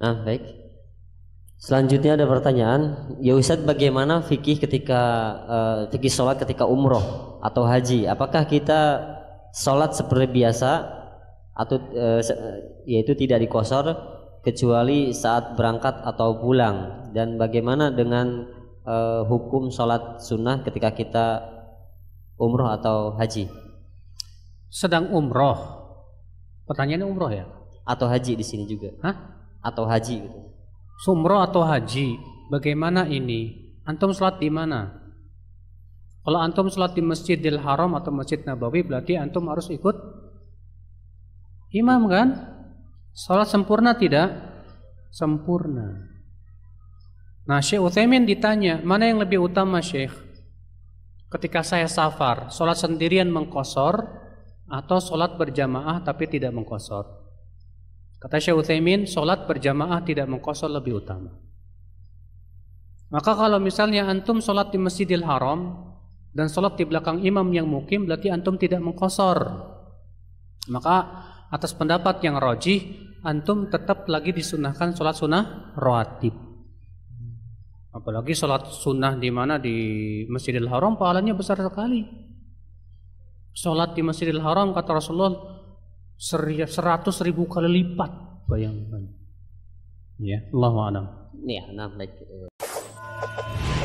Nah, baik. Selanjutnya ada pertanyaan, ya Ustaz bagaimana fikih ketika uh, fikih sholat ketika umroh atau haji? Apakah kita sholat seperti biasa atau uh, yaitu tidak dikosor kecuali saat berangkat atau pulang? Dan bagaimana dengan uh, hukum sholat sunnah ketika kita umroh atau haji? Sedang umroh. Pertanyaannya umroh ya? Atau haji di sini juga? Hah? atau haji gitu. Sumroh atau haji, bagaimana ini? Antum sholat di mana? Kalau antum sholat di Masjidil Haram atau Masjid Nabawi berarti antum harus ikut imam kan? Sholat sempurna tidak? Sempurna. Nah Syekh Uthaymin ditanya, mana yang lebih utama Syekh? Ketika saya safar, sholat sendirian mengkosor atau sholat berjamaah tapi tidak mengkosor? Kata Syekh Uthaymin, sholat berjamaah tidak mengkosor lebih utama. Maka kalau misalnya antum solat di Masjidil Haram dan solat di belakang imam yang mukim berarti antum tidak mengkosor. Maka atas pendapat yang rojih antum tetap lagi disunahkan solat sunnah rawatib. Apalagi solat sunnah di mana di Masjidil Haram pahalanya besar sekali. Solat di Masjidil Haram kata Rasulullah seratus ribu kali lipat bayangkan ya Allah ya nah uh...